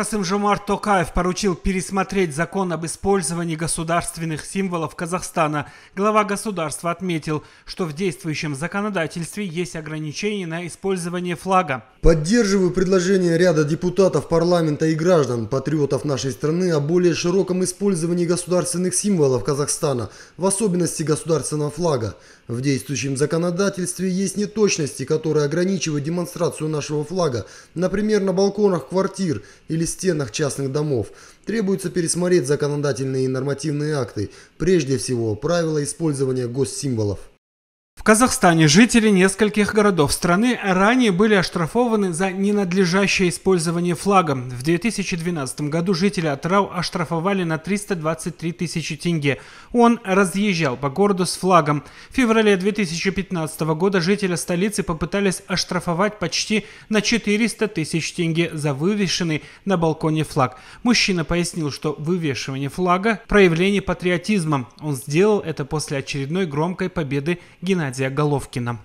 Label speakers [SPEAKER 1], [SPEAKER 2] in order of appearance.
[SPEAKER 1] Касымжумар Токаев поручил пересмотреть закон об использовании государственных символов Казахстана. Глава государства отметил, что в действующем законодательстве есть ограничения на использование флага.
[SPEAKER 2] Поддерживаю предложение ряда депутатов парламента и граждан, патриотов нашей страны, о более широком использовании государственных символов Казахстана, в особенности государственного флага. В действующем законодательстве есть неточности, которые ограничивают демонстрацию нашего флага, например, на балконах квартир или стенах частных домов. Требуется пересмотреть законодательные и нормативные акты, прежде всего правила использования госсимволов.
[SPEAKER 1] В Казахстане жители нескольких городов страны ранее были оштрафованы за ненадлежащее использование флага. В 2012 году жителя Атрау оштрафовали на 323 тысячи тенге. Он разъезжал по городу с флагом. В феврале 2015 года жителя столицы попытались оштрафовать почти на 400 тысяч тенге за вывешенный на балконе флаг. Мужчина пояснил, что вывешивание флага – проявление патриотизма. Он сделал это после очередной громкой победы Геннадия Геннадия Головкина.